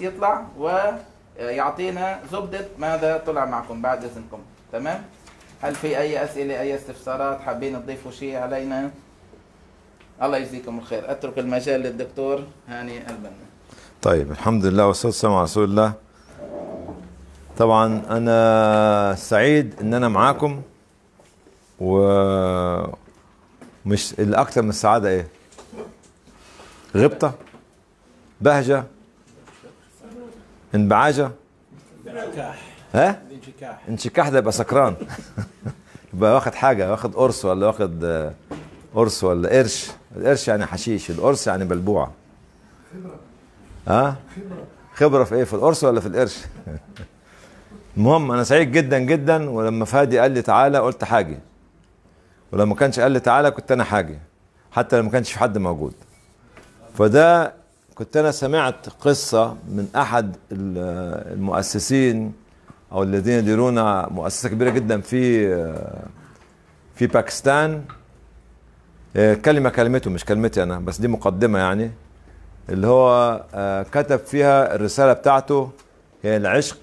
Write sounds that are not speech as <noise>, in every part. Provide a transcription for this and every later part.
يطلع ويعطينا زبدة ماذا طلع معكم بعد إذنكم تمام هل في أي أسئلة أي استفسارات حابين تضيفوا شيء علينا الله يجزيكم الخير أترك المجال للدكتور هاني البنا طيب الحمد لله والصلاة والسلام على رسول الله طبعا أنا سعيد إن أنا معاكم و مش الأكثر من السعادة إيه؟ غبطة بهجة انبعاجه انشكاح ها انشكاح انشكاح ده يبقى سكران <laughs> يبقى واخد حاجه واخد قرص ولا واخد آه، قرص ولا قرش القرش يعني حشيش القرص يعني بلبوعه خبره ها خبره خبره في ايه في القرص ولا في القرش <laughs> المهم انا سعيد جدا جدا ولما فادي قال لي تعالى قلت حاجه ولما كانش قال لي تعالى كنت انا حاجه حتى لما كانش في حد موجود فده كنت أنا سمعت قصة من أحد المؤسسين أو الذين يديرون مؤسسة كبيرة جدا في في باكستان كلمة كلمته مش كلمتي أنا بس دي مقدمة يعني اللي هو آه، كتب فيها الرسالة بتاعته هي العشق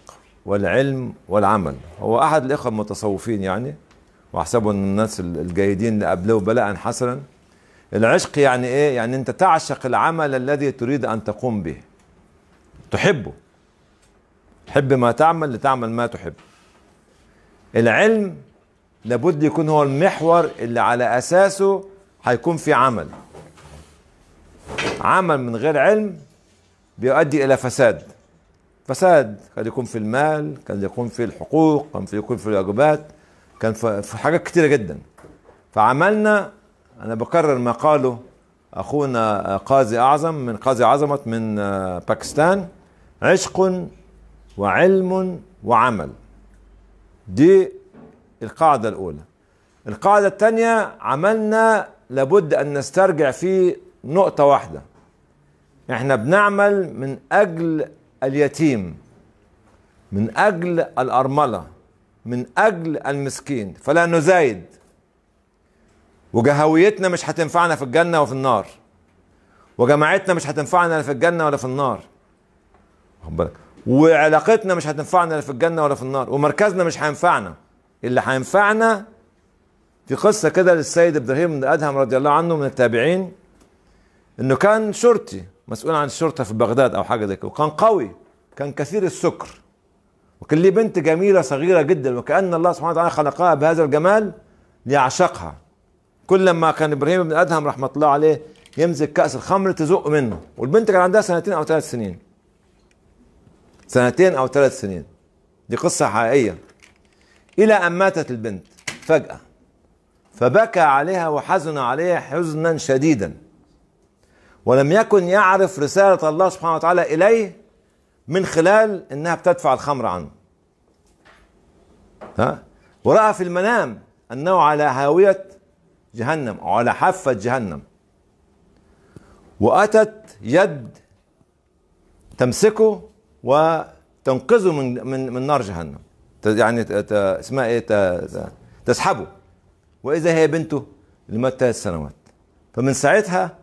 والعلم والعمل هو أحد الإخوة المتصوفين يعني وأحسبه من الناس الجيدين اللي قبله بلاء حسنا العشق يعني ايه يعني انت تعشق العمل الذي تريد ان تقوم به تحبه تحب ما تعمل لتعمل ما تحب العلم لابد يكون هو المحور اللي على اساسه هيكون في عمل عمل من غير علم بيؤدي الى فساد فساد قد يكون في المال قد يكون في الحقوق قد يكون في الواجبات كان في حاجات كتيره جدا فعملنا انا بكرر ما قاله اخونا قاضي اعظم من قاضي عظمت من آه، باكستان عشق وعلم وعمل دي القاعده الاولى القاعده الثانيه عملنا لابد ان نسترجع فيه نقطه واحده احنا بنعمل من اجل اليتيم من اجل الارمله من اجل المسكين فلا نزايد وجهويتنا مش هتنفعنا في الجنة وفي النار وجماعتنا مش هتنفعنا لا في الجنة ولا في النار واخد بالك وعلاقتنا مش هتنفعنا لا في الجنة ولا في النار ومركزنا مش هينفعنا اللي هينفعنا في قصة كده للسيد إبراهيم بن أدهم رضي الله عنه من التابعين إنه كان شرطي مسؤول عن الشرطة في بغداد أو حاجة زي كده وكان قوي كان كثير السكر وكان ليه بنت جميلة صغيرة جدا وكأن الله سبحانه وتعالى خلقها بهذا الجمال ليعشقها كل لما كان ابراهيم بن ادهم رحمه الله عليه يمسك كاس الخمر تزق منه والبنت كان عندها سنتين او ثلاث سنين سنتين او ثلاث سنين دي قصه حقيقيه الى ان ماتت البنت فجاه فبكى عليها وحزن عليها حزنا شديدا ولم يكن يعرف رساله الله سبحانه وتعالى اليه من خلال انها بتدفع الخمر عنه ها وراى في المنام انه على هاويه جهنم على حافة جهنم وأتت يد تمسكه وتنقذه من من من نار جهنم يعني اسمها ايه تسحبه واذا هي بنته لمدة ثلاث سنوات فمن ساعتها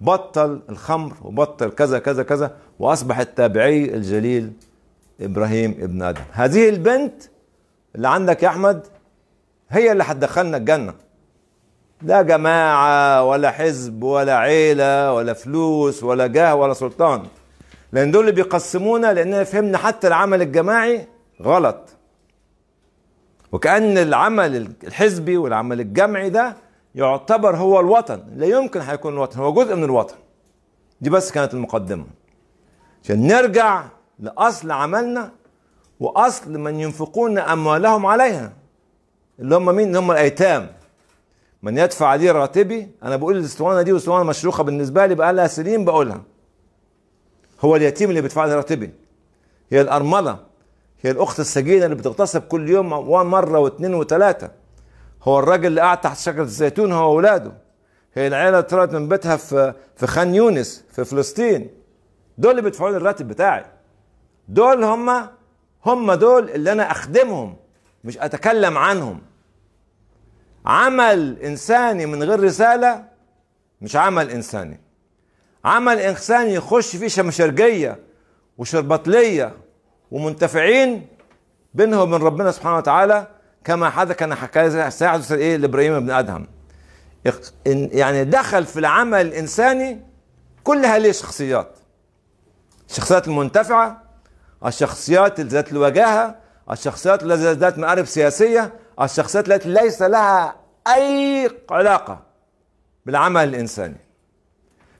بطل الخمر وبطل كذا كذا كذا واصبح التابعي الجليل ابراهيم ابن ادم هذه البنت اللي عندك يا احمد هي اللي هتدخلنا الجنه لا جماعة ولا حزب ولا عيلة ولا فلوس ولا جاه ولا سلطان لأن دول بيقسمونا لأننا فهمنا حتى العمل الجماعي غلط وكأن العمل الحزبي والعمل الجمعي ده يعتبر هو الوطن لا يمكن هيكون الوطن هو جزء من الوطن دي بس كانت المقدمة عشان نرجع لأصل عملنا وأصل من ينفقون أموالهم عليها اللي هم مين اللي هم الأيتام من يدفع لي راتبي انا بقول الاسطوانه دي اسطوانه مشروخه بالنسبه لي بقى لها سنين بقولها هو اليتيم اللي بيدفع لي راتبي هي الارمله هي الاخت السجينه اللي بتغتصب كل يوم مره واثنين وثلاثه هو الراجل اللي قاعد تحت شجره الزيتون هو واولاده هي العيله اللي طلعت من بيتها في في خان يونس في فلسطين دول اللي بيدفعوا لي الراتب بتاعي دول هم هم دول اللي انا اخدمهم مش اتكلم عنهم عمل انساني من غير رساله مش عمل انساني عمل انساني يخش فيه شمشرجيه وشربطليه ومنتفعين بينه وبين ربنا سبحانه وتعالى كما حدث كان حكايه ساعه ايه لابراهيم بن ادهم يعني دخل في العمل الانساني كل هذه الشخصيات الشخصيات المنتفعه الشخصيات ذات الوجاهه الشخصيات ذات مآرب سياسيه الشخصيات التي ليس لها أي علاقة بالعمل الإنساني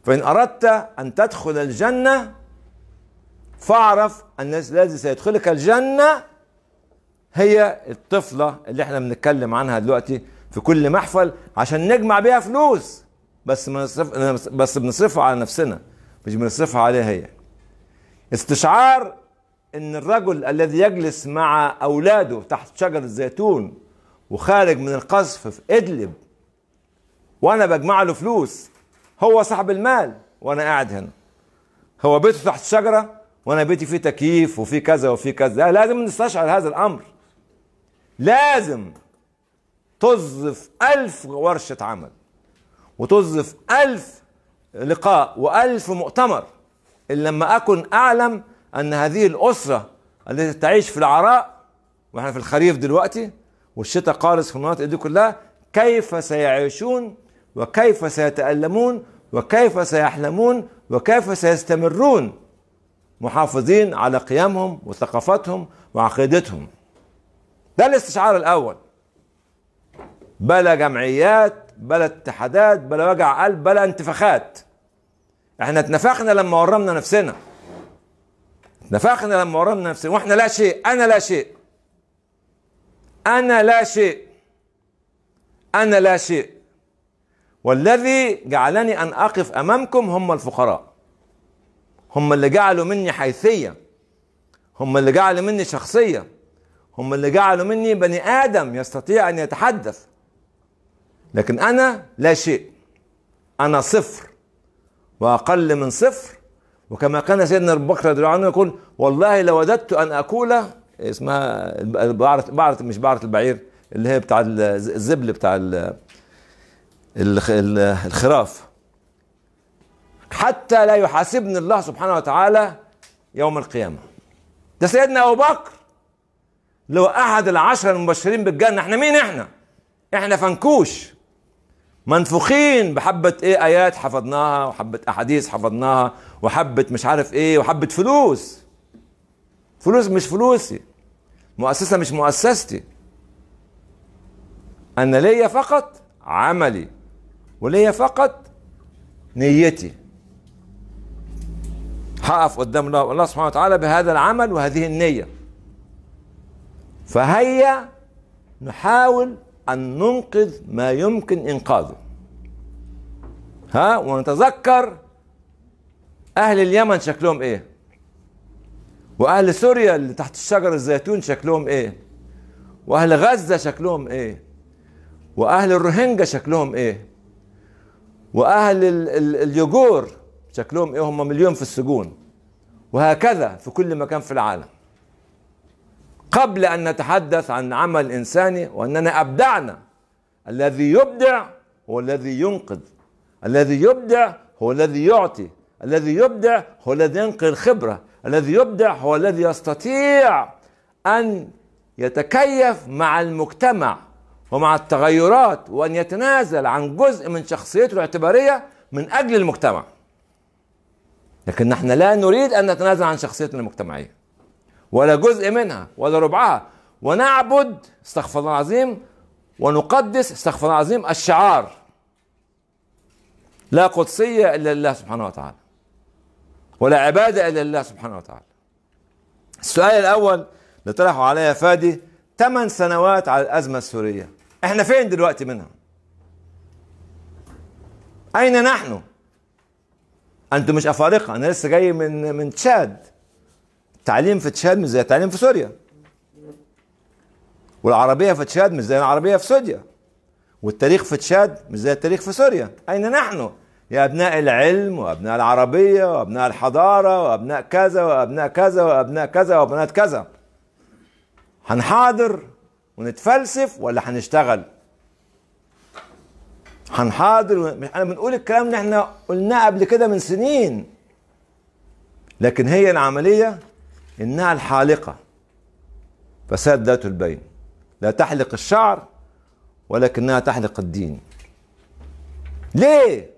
فإن أردت أن تدخل الجنة فاعرف أن الذي سيدخلك الجنة هي الطفلة اللي احنا بنتكلم عنها دلوقتي في كل محفل عشان نجمع بيها فلوس بس بنصرف بس بنصرفها على نفسنا مش بنصرفها عليها هي استشعار ان الرجل الذي يجلس مع اولاده تحت شجر الزيتون وخارج من القصف في ادلب وانا بجمع له فلوس هو صاحب المال وانا قاعد هنا هو بيته تحت شجره وانا بيتي فيه تكييف وفيه كذا وفيه كذا لازم نستشعر هذا الامر لازم تظف ألف ورشة عمل وتظف ألف لقاء وألف مؤتمر إلا لما أكن أعلم أن هذه الأسرة التي تعيش في العراء وإحنا في الخريف دلوقتي والشتاء قارس في المناطق دي كلها كيف سيعيشون وكيف سيتألمون وكيف سيحلمون وكيف سيستمرون محافظين على قيمهم وثقافتهم وعقيدتهم ده الاستشعار الأول بلا جمعيات بلا اتحادات بلا وجع قلب بلا انتفاخات احنا اتنفخنا لما ورمنا نفسنا اتنفخنا لما ورمنا نفسنا واحنا لا شيء انا لا شيء أنا لا شيء أنا لا شيء والذي جعلني أن أقف أمامكم هم الفقراء هم اللي جعلوا مني حيثية هم اللي جعلوا مني شخصية هم اللي جعلوا مني بني آدم يستطيع أن يتحدث لكن أنا لا شيء أنا صفر وأقل من صفر وكما كان سيدنا أبو بكر رضي الله عنه يقول والله لوددت أن أقول اسمها بعرة بعرة مش بعرة البعير اللي هي بتاع الزبل بتاع الخراف حتى لا يحاسبني الله سبحانه وتعالى يوم القيامة ده سيدنا أبو بكر لو أحد العشرة المبشرين بالجنة احنا مين احنا احنا فنكوش منفوخين بحبة ايه آيات حفظناها وحبة أحاديث حفظناها وحبة مش عارف ايه وحبة فلوس فلوس مش فلوسي مؤسسة مش مؤسستي أنا ليا فقط عملي وليا فقط نيتي هقف قدام الله الله سبحانه وتعالى بهذا العمل وهذه النية فهيا نحاول أن ننقذ ما يمكن إنقاذه ها ونتذكر أهل اليمن شكلهم إيه واهل سوريا اللي تحت الشجر الزيتون شكلهم ايه واهل غزه شكلهم ايه واهل الروهينجا شكلهم ايه واهل ال ال شكلهم ايه هم مليون في السجون وهكذا في كل مكان في العالم قبل ان نتحدث عن عمل انساني واننا ابدعنا الذي يبدع هو الذي ينقذ الذي يبدع هو الذي يعطي الذي يبدع هو الذي ينقل خبره الذي يبدع هو الذي يستطيع أن يتكيف مع المجتمع ومع التغيرات وأن يتنازل عن جزء من شخصيته الاعتبارية من أجل المجتمع لكن نحن لا نريد أن نتنازل عن شخصيتنا المجتمعية ولا جزء منها ولا ربعها ونعبد استغفر الله العظيم ونقدس استغفر الله العظيم الشعار لا قدسية إلا لله سبحانه وتعالى ولا عبادة إلا لله سبحانه وتعالى السؤال الأول اللي طرحه عليا فادي ثمان سنوات على الأزمة السورية احنا فين دلوقتي منها أين نحن أنتم مش أفارقة أنا لسه جاي من من تشاد التعليم في تشاد مش زي التعليم في سوريا والعربية في تشاد مش زي العربية في سوريا والتاريخ في تشاد مش زي التاريخ في سوريا أين نحن يا أبناء العلم وأبناء العربية وأبناء الحضارة وأبناء كذا وأبناء كذا وأبناء كذا وأبناء كذا هنحاضر ونتفلسف ولا هنشتغل هنحاضر احنا بنقول الكلام اللي احنا قلناه قبل كده من سنين لكن هي العملية إنها الحالقة فساد ذات البين لا تحلق الشعر ولكنها تحلق الدين ليه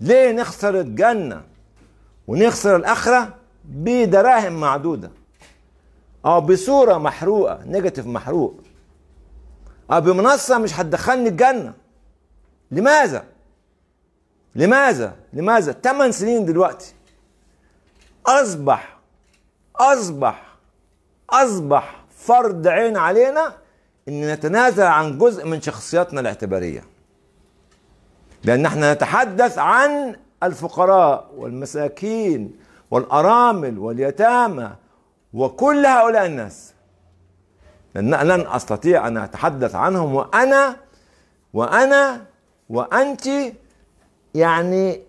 ليه نخسر الجنة ونخسر الآخرة بدراهم معدودة أو بصورة محروقة نيجاتيف محروق أو بمنصة مش هتدخلني الجنة لماذا؟ لماذا؟ لماذا؟ 8 سنين دلوقتي أصبح أصبح أصبح فرض عين علينا ان نتنازل عن جزء من شخصياتنا الاعتباريه لأن احنا نتحدث عن الفقراء والمساكين والأرامل واليتامى وكل هؤلاء الناس لأن لن أستطيع أن أتحدث عنهم وأنا وأنا وأنت يعني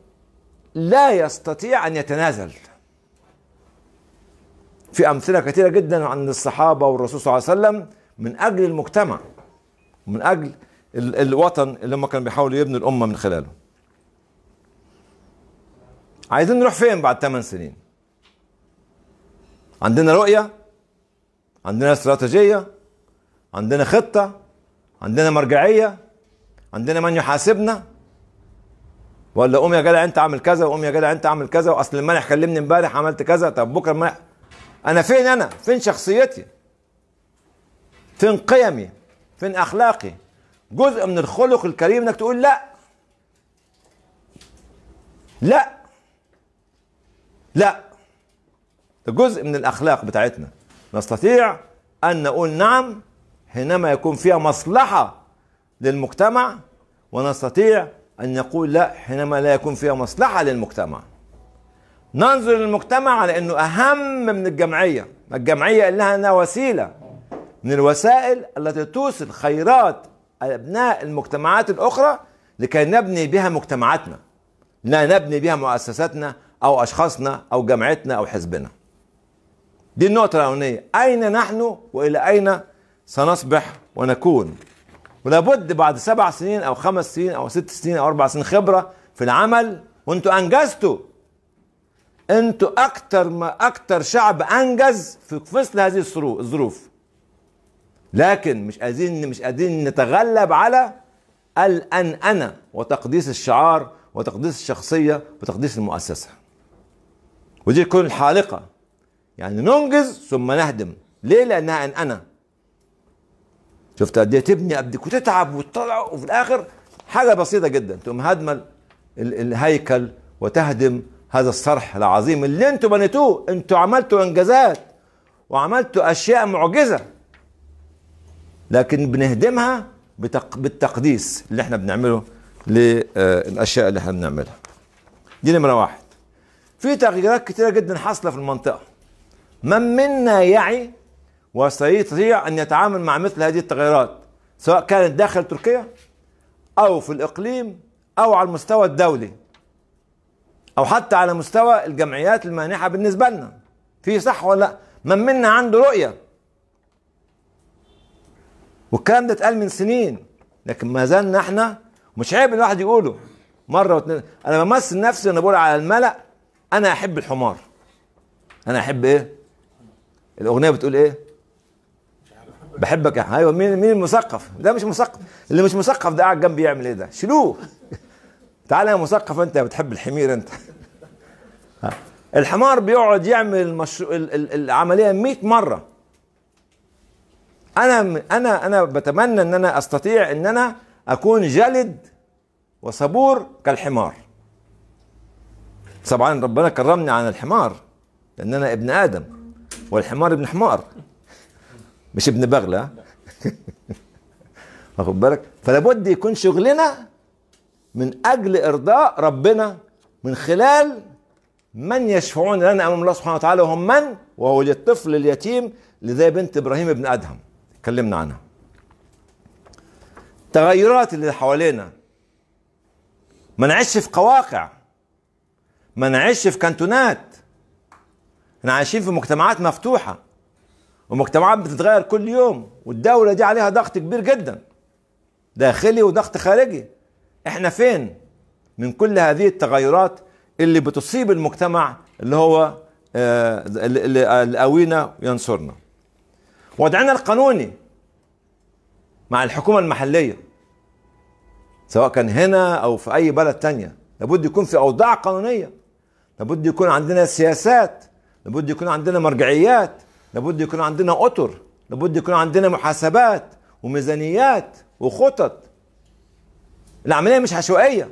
لا يستطيع أن يتنازل في أمثلة كثيرة جدا عن الصحابة والرسول صلى الله عليه وسلم من أجل المجتمع من أجل الوطن اللي هم كانوا بيحاولوا يبنوا الامه من خلاله عايزين نروح فين بعد 8 سنين عندنا رؤيه عندنا استراتيجيه عندنا خطه عندنا مرجعيه عندنا من يحاسبنا ولا قوم يا جدع انت عامل كذا وقوم يا جدع انت عامل كذا واصل الملح كلمني امبارح عملت كذا طب بكره المنح انا فين انا فين شخصيتي فين قيمي فين اخلاقي جزء من الخلق الكريم انك تقول لا لا لا ده جزء من الاخلاق بتاعتنا نستطيع ان نقول نعم حينما يكون فيها مصلحه للمجتمع ونستطيع ان نقول لا حينما لا يكون فيها مصلحه للمجتمع ننظر للمجتمع على انه اهم من الجمعيه الجمعيه لها انها وسيله من الوسائل التي توصل خيرات أبناء المجتمعات الأخرى لكي نبني بها مجتمعاتنا لا نبني بها مؤسساتنا أو أشخاصنا أو جامعتنا أو حزبنا دي النقطة الأولانية أين نحن وإلى أين سنصبح ونكون ولابد بعد سبع سنين أو خمس سنين أو ست سنين أو أربع سنين خبرة في العمل وأنتوا أنجزتوا أنتوا أكتر ما أكتر شعب أنجز في فصل هذه الظروف لكن مش قادرين مش قادرين نتغلب على الان انا وتقديس الشعار وتقديس الشخصيه وتقديس المؤسسه ودي تكون الحالقه يعني ننجز ثم نهدم ليه لانها ان انا شفت قد ايه تبني قدك إيه وتتعب وتطلع وفي الاخر حاجه بسيطه جدا تقوم هادمه الهيكل وتهدم هذا الصرح العظيم اللي انتوا بنيتوه انتوا عملتوا انجازات وعملتوا اشياء معجزه لكن بنهدمها بالتقديس اللي احنا بنعمله للاشياء آه، اللي احنا بنعملها دي نمره واحد في تغييرات كتيره جدا حاصله في المنطقه من منا يعي وسيستطيع ان يتعامل مع مثل هذه التغيرات سواء كانت داخل تركيا او في الاقليم او على المستوى الدولي او حتى على مستوى الجمعيات المانحه بالنسبه لنا في صح ولا لا من منا عنده رؤيه والكلام ده اتقال من سنين لكن ما زلنا احنا مش عيب الواحد يقوله مره واثنين انا بمثل نفسي وانا بقول على الملا انا احب الحمار انا احب ايه الاغنيه بتقول ايه بحبك يا ايوه مين مين المثقف ده مش مثقف اللي مش مثقف ده قاعد جنبي يعمل ايه ده شيلوه تعالى يا مثقف انت بتحب الحمير انت الحمار بيقعد يعمل المشروع العمليه 100 مره انا انا انا بتمنى ان انا استطيع ان انا اكون جلد وصبور كالحمار طبعا ربنا كرمني عن الحمار لان انا ابن ادم والحمار ابن حمار مش ابن بغلة <laughs> واخد بالك فلابد يكون شغلنا من اجل ارضاء ربنا من خلال من يشفعون لنا امام الله سبحانه وتعالى وهم من وهو للطفل اليتيم لذا بنت ابراهيم ابن ادهم اتكلمنا عنها التغيرات اللي حوالينا ما نعيش في قواقع ما نعيش في كانتونات احنا عايشين في مجتمعات مفتوحة ومجتمعات بتتغير كل يوم والدولة دي عليها ضغط كبير جدا داخلي وضغط خارجي احنا فين من كل هذه التغيرات اللي بتصيب المجتمع اللي هو آه، آه، اللي قوينا وينصرنا وضعنا القانوني مع الحكومة المحلية سواء كان هنا أو في أي بلد تانية لابد يكون في أوضاع قانونية لابد يكون عندنا سياسات لابد يكون عندنا مرجعيات لابد يكون عندنا أطر لابد يكون عندنا محاسبات وميزانيات وخطط العملية مش عشوائية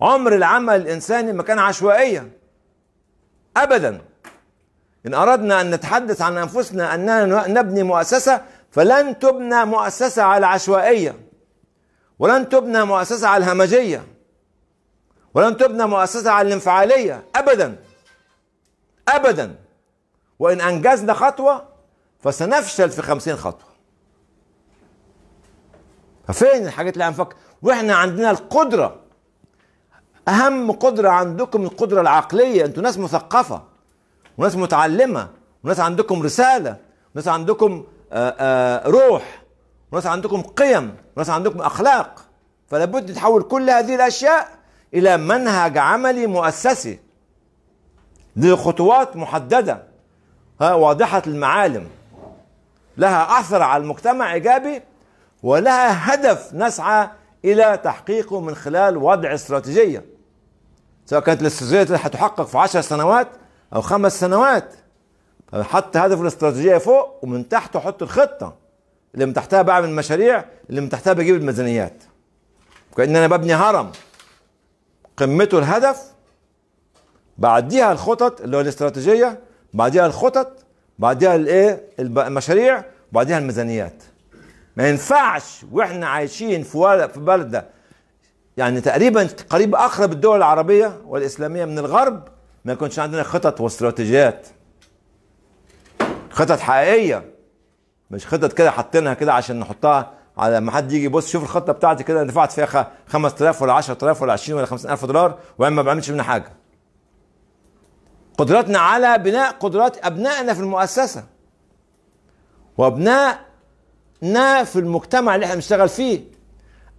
عمر العمل الإنساني ما كان عشوائيا أبدا إن أردنا أن نتحدث عن أنفسنا أننا نبني مؤسسة فلن تبنى مؤسسة على العشوائية ولن تبنى مؤسسة على الهمجية ولن تبنى مؤسسة على الانفعالية أبدا أبدا وإن أنجزنا خطوة فسنفشل في خمسين خطوة ففين الحاجات اللي هنفكر واحنا عندنا القدرة أهم قدرة عندكم القدرة العقلية أنتوا ناس مثقفة وناس متعلمة وناس عندكم رسالة وناس عندكم آه، آه، روح وناس عندكم قيم وناس عندكم اخلاق فلا بد تحول كل هذه الاشياء الى منهج عملي مؤسسي لخطوات محدده ها واضحه المعالم لها اثر على المجتمع ايجابي ولها هدف نسعى الى تحقيقه من خلال وضع استراتيجيه سواء كانت الاستراتيجيه هتحقق في عشر سنوات او خمس سنوات حط هدف الاستراتيجيه فوق ومن تحت احط الخطه اللي من تحتها بعمل مشاريع اللي من تحتها بجيب الميزانيات كأن انا ببني هرم قمته الهدف بعديها الخطط اللي هو الاستراتيجيه بعديها الخطط بعديها الايه المشاريع بعديها الميزانيات ما ينفعش واحنا عايشين في في بلده يعني تقريبا قريب اقرب الدول العربيه والاسلاميه من الغرب ما يكونش عندنا خطط واستراتيجيات خطط حقيقيه مش خطط كده حاطينها كده عشان نحطها على ما حد يجي يبص شوف الخطه بتاعتي كده انا دفعت فيها 5000 ولا 10000 ولا 20 ولا 50000 دولار واما ما بعملش منها حاجه قدرتنا على بناء قدرات ابنائنا في المؤسسه وابنائنا في المجتمع اللي احنا بنشتغل فيه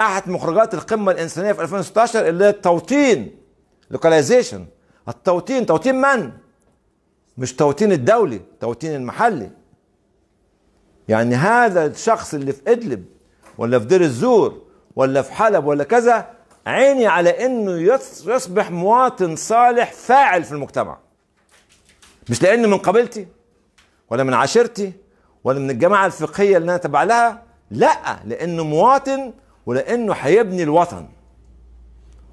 احد مخرجات القمه الانسانيه في 2016 اللي هي التوطين لوكاليزيشن التوطين توطين من؟ مش توتين الدولي توتين المحلي يعني هذا الشخص اللي في ادلب ولا في دير الزور ولا في حلب ولا كذا عيني على انه يصبح مواطن صالح فاعل في المجتمع مش لانه من قبيلتي ولا من عشيرتي ولا من الجماعه الفقهيه اللي انا تبع لها لا لانه مواطن ولانه هيبني الوطن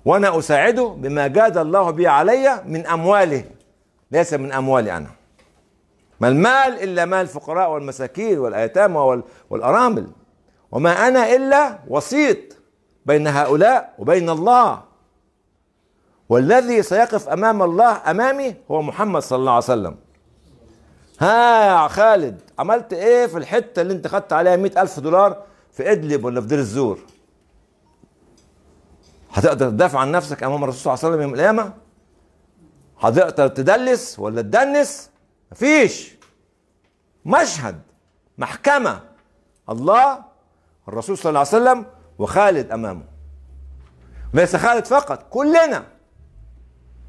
وانا اساعده بما جاد الله به علي من امواله ليس من أموالي أنا ما المال إلا مال الفقراء والمساكين والأيتام والأرامل وما أنا إلا وسيط بين هؤلاء وبين الله والذي سيقف أمام الله أمامي هو محمد صلى الله عليه وسلم ها يا خالد عملت ايه في الحته اللي انت خدت عليها مئة ألف دولار في ادلب ولا في دير الزور هتقدر تدافع عن نفسك امام الرسول صلى الله عليه وسلم يوم القيامه هتقدر تدلس ولا تدنس مفيش مشهد محكمة الله الرسول صلى الله عليه وسلم وخالد أمامه ليس خالد فقط كلنا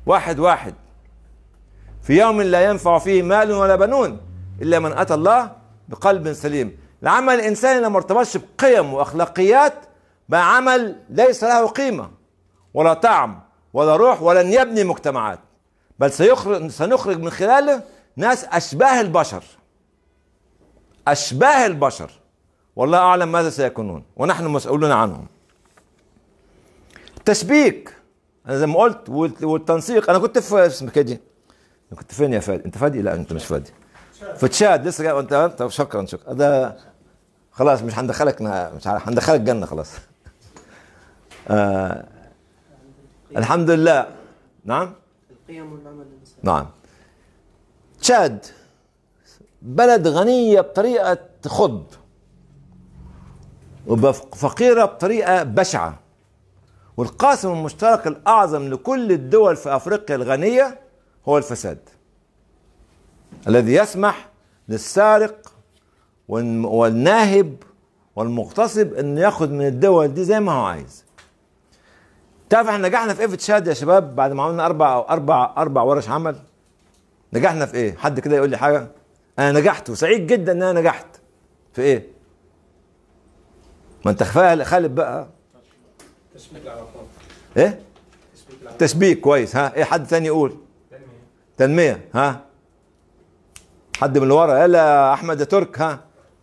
واحد واحد في يوم لا ينفع فيه مال ولا بنون إلا من أتى الله بقلب سليم العمل الإنساني لما ارتبطش بقيم وأخلاقيات بقى عمل ليس له قيمة ولا طعم ولا روح ولن يبني مجتمعات بل سيخرج سنخرج من خلاله ناس أشباه البشر أشباه البشر والله أعلم ماذا سيكونون ونحن مسؤولون عنهم تشبيك أنا زي ما قلت والتنسيق أنا كنت في اسم كده إيه كنت فين يا فادي أنت فادي لا أنت مش فادي في تشاد لسه جاي أنت طب شكرا شكرا ده خلاص مش هندخلك مش هندخلك جنة خلاص آه الحمد لله نعم الإنساني نعم تشاد بلد غنية بطريقة خض وفقيرة بطريقة بشعة والقاسم المشترك الأعظم لكل الدول في أفريقيا الغنية هو الفساد الذي يسمح للسارق والناهب والمغتصب أن ياخذ من الدول دي زي ما هو عايز تعرف احنا نجحنا في ايه في تشاد يا شباب بعد ما عملنا اربع او اربع اربع ورش عمل نجحنا في ايه حد كده يقول لي حاجه انا نجحت وسعيد جدا ان انا نجحت في ايه ما انت خالد بقى تشبيك ايه تشبيك كويس ها ايه حد ثاني يقول تنميه تنميه ها حد من ورا يلا احمد يا ترك ها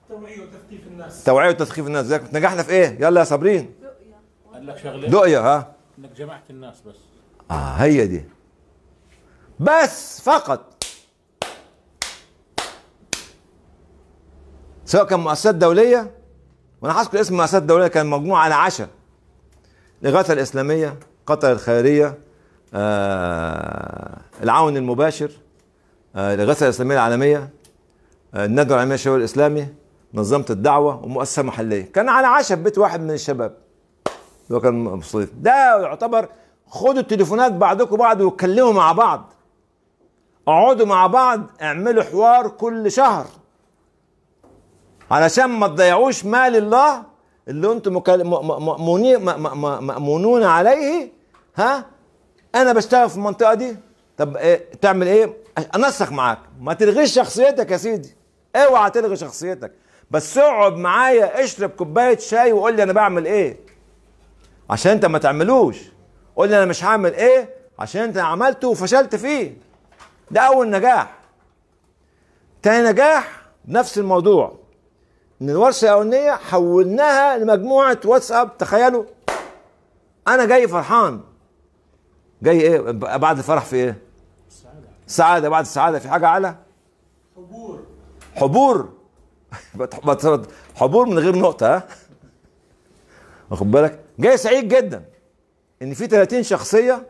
توعيه وتثقيف الناس توعيه وتثقيف الناس نجحنا في ايه يلا يا صابرين شغلة دقيه ها انك جمعت الناس بس اه هي دي بس فقط سواء كان مؤسسات دوليه وانا هذكر اسم مؤسسات دوليه كان مجموعه على عشاء الاغاثه الاسلاميه قطر الخيريه آه العون المباشر آه الاغاثه الاسلاميه العالميه آه الندوه العالميه الشباب الاسلامي منظمه الدعوه ومؤسسه محليه كان على عشاء بيت واحد من الشباب هو كان مبسوط ده يعتبر خدوا التليفونات بعضكم بعض واتكلموا مع بعض اقعدوا مع بعض اعملوا حوار كل شهر علشان ما تضيعوش مال الله اللي انتم مأمونون عليه ها انا بشتغل في المنطقه دي طب إيه تعمل ايه انسق معاك ما تلغيش شخصيتك يا سيدي اوعى تلغي شخصيتك بس اقعد معايا اشرب كوبايه شاي وقول لي انا بعمل ايه عشان انت ما تعملوش قول لي انا مش هعمل ايه عشان انت عملته وفشلت فيه ده اول نجاح تاني نجاح نفس الموضوع ان الورشه الاولانيه حولناها لمجموعه واتساب تخيلوا انا جاي فرحان جاي ايه بعد الفرح في ايه سعادة. بعد السعاده في حاجه اعلى حبور حبور <laughs> حبور من غير نقطه ها واخد بالك جاي سعيد جدا ان في 30 شخصيه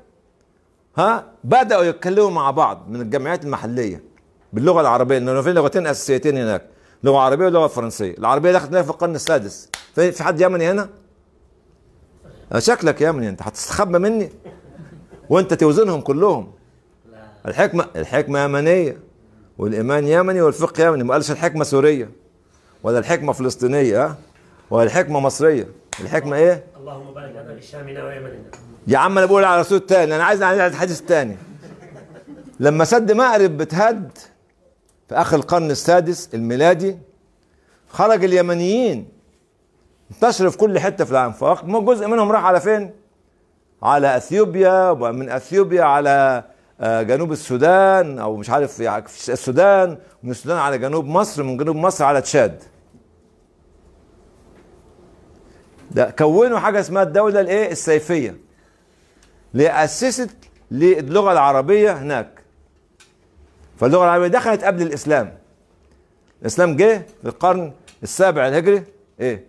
ها بداوا يتكلموا مع بعض من الجمعيات المحليه باللغه العربيه لانه في لغتين اساسيتين هناك لغه عربيه ولغه فرنسيه العربيه دخلت في القرن السادس في حد يمني هنا آه، شكلك يمني انت هتستخبى مني وانت توزنهم كلهم الحكمه الحكمه يمنيه والايمان يمني والفقه يمني ما قالش الحكمه سوريه ولا الحكمه فلسطينيه آه، ولا الحكمه مصريه الحكمه ايه اللهم بارك على شامنا ويمننا يا عم انا بقول على رسول الثاني انا عايز على الحديث الثاني لما سد مأرب بتهد في اخر القرن السادس الميلادي خرج اليمنيين انتشروا في كل حته في العالم فجزء منهم راح على فين على اثيوبيا ومن اثيوبيا على آه، جنوب السودان او مش عارف يعني في السودان ومن السودان على جنوب مصر ومن جنوب مصر على تشاد ده كونوا حاجه اسمها الدوله الايه السيفيه اللي اسست للغه العربيه هناك فاللغه العربيه دخلت قبل الاسلام الاسلام جه في القرن السابع الهجري ايه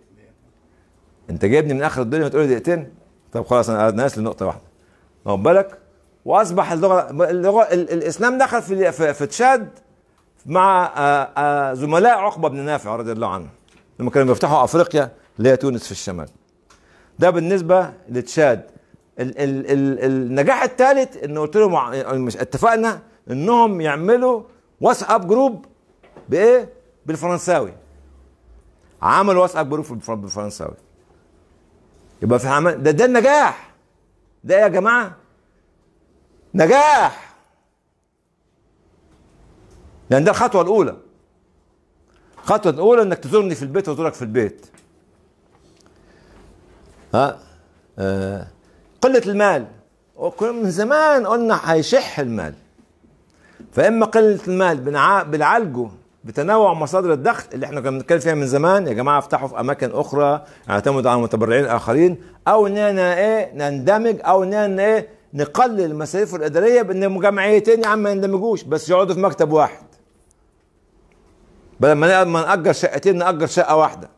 انت جايبني من اخر الدنيا وتقول لي دقيقتين طب خلاص انا ناقص لي نقطه واحده واخد بالك واصبح اللغه اللغه الاسلام دخل في في, في تشاد مع آه، آه، زملاء عقبه بن نافع رضي الله عنه لما كانوا بيفتحوا افريقيا اللي هي تونس في الشمال ده بالنسبه لتشاد ال ال ال النجاح الثالث انه قلت لهم يعني مش اتفقنا انهم يعملوا واتساب جروب بايه؟ بالفرنساوي عملوا واتساب جروب بالفرنساوي يبقى في عمل ده ده النجاح ده يا جماعه نجاح لان يعني ده الخطوه الاولى الخطوه الاولى انك تزورني في البيت وازورك في البيت ها آه، قلة المال من زمان قلنا هيشح المال فاما قلة المال بنعالجه بتنوع مصادر الدخل اللي احنا كنا بنتكلم فيها من زمان يا جماعه افتحوا في اماكن اخرى اعتمدوا على متبرعين اخرين او اننا ايه نندمج او اننا ايه نقلل المصاريف الاداريه بان مجمعيتين يا عم ما يندمجوش بس يقعدوا في مكتب واحد بدل ما نأجر شقتين نأجر شقه واحده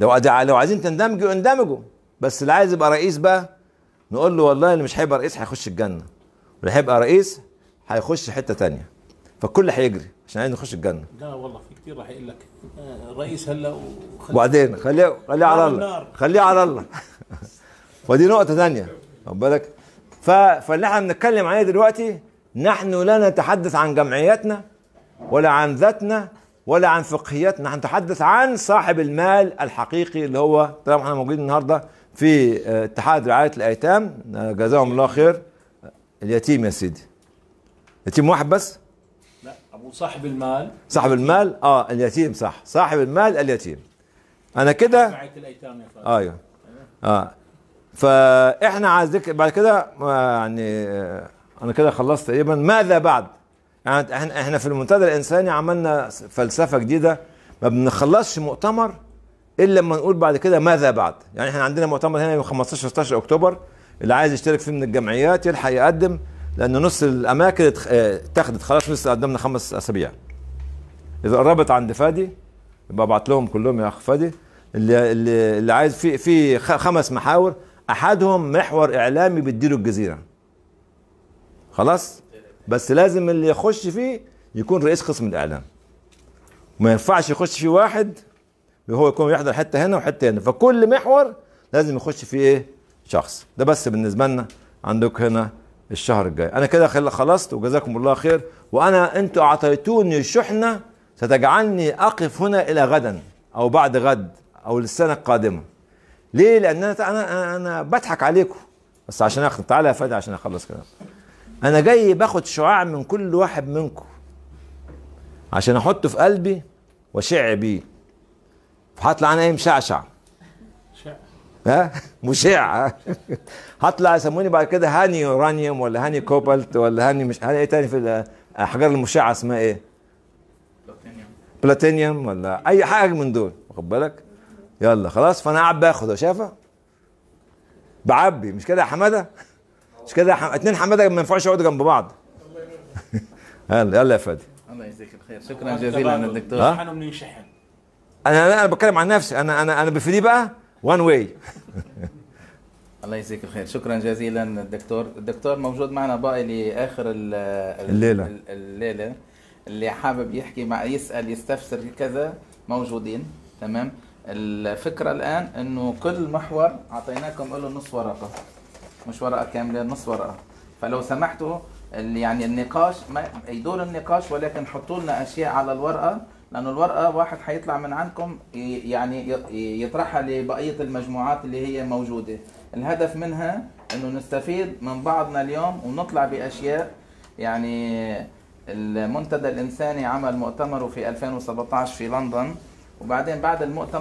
لو لو عايزين تندمجوا اندمجوا بس اللي عايز يبقى رئيس بقى نقول له والله اللي مش هيبقى رئيس هيخش الجنه واللي هيبقى رئيس هيخش حته تانية فالكل هيجري عشان عايز نخش الجنه لا والله في كتير راح يقول لك الرئيس آه، هلا وبعدين خليه خليه على الله خليه على الله <laughs> فدي نقطه ثانيه خد بالك فاللي احنا بنتكلم عليه دلوقتي نحن لا نتحدث عن جمعياتنا ولا عن ذاتنا ولا عن فقهيات نحن نتحدث عن صاحب المال الحقيقي اللي هو طالما احنا موجودين النهارده في آه، اتحاد رعايه الايتام آه، جزاهم الله خير آه، اليتيم يا سيدي يتيم واحد بس لا ابو صاحب المال صاحب المال اه اليتيم صح صاحب المال اليتيم انا كده رعايه الايتام يا فندم ايوه اه فاحنا عايزك بعد كده يعني انا كده خلصت تقريبا ماذا بعد يعني احنا في المنتدى الانساني عملنا فلسفه جديده ما بنخلصش مؤتمر الا لما نقول بعد كده ماذا بعد يعني احنا عندنا مؤتمر هنا يوم 15 16 اكتوبر اللي عايز يشترك فيه من الجمعيات يلحق يقدم لان نص الاماكن آه، اتخذت خلاص لسه قدمنا خمس اسابيع اذا قربت عند فادي يبقى ابعت لهم كلهم يا اخ فادي اللي اللي, اللي عايز في في خمس محاور احدهم محور اعلامي بيديله الجزيره خلاص بس لازم اللي يخش فيه يكون رئيس قسم الاعلام ما ينفعش يخش فيه واحد وهو يكون يحضر حتى هنا وحتى هنا فكل محور لازم يخش فيه ايه شخص ده بس بالنسبه لنا عندك هنا الشهر الجاي انا كده خلصت وجزاكم الله خير وانا انتوا اعطيتوني شحنه ستجعلني اقف هنا الى غدا او بعد غد او للسنه القادمه ليه لان انا انا, أنا بضحك عليكم بس عشان اخد تعالى يا فادي عشان اخلص كلام انا جاي باخد شعاع من كل واحد منكم عشان احطه في قلبي واشع بيه فهطلع انا ايه مشعشع ها <laughs> مشع هطلع يسموني بعد كده هاني يورانيوم ولا هاني كوبالت ولا هاني مش هاني ايه تاني في الاحجار المشعه اسمها ايه؟ بلاتينيوم بلاتينيوم ولا اي حاجه من دول واخد بالك؟ يلا خلاص فانا قاعد باخد شايفه؟ بعبي مش كده يا حماده؟ مش كده حم... اتنين حماده ما ينفعش يقعدوا جنب بعض <laughs> يلا يلا يا فادي الله يجزيك الخير شكرا جزيلا الدكتور شحن ومنين شحن انا انا بتكلم عن نفسي انا انا انا بفيدي بقى وان واي <laughs> الله يجزيك الخير شكرا جزيلا الدكتور الدكتور موجود معنا باقي لاخر الليله الليله اللي حابب يحكي مع يسال يستفسر كذا موجودين تمام الفكره الان انه كل محور اعطيناكم له نص ورقه مش ورقه كامله نص ورقه فلو سمحتوا يعني النقاش ما يدور النقاش ولكن حطوا لنا اشياء على الورقه لانه الورقه واحد حيطلع من عندكم يعني يطرحها لبقيه المجموعات اللي هي موجوده الهدف منها انه نستفيد من بعضنا اليوم ونطلع باشياء يعني المنتدى الانساني عمل مؤتمره في 2017 في لندن وبعدين بعد المؤتمر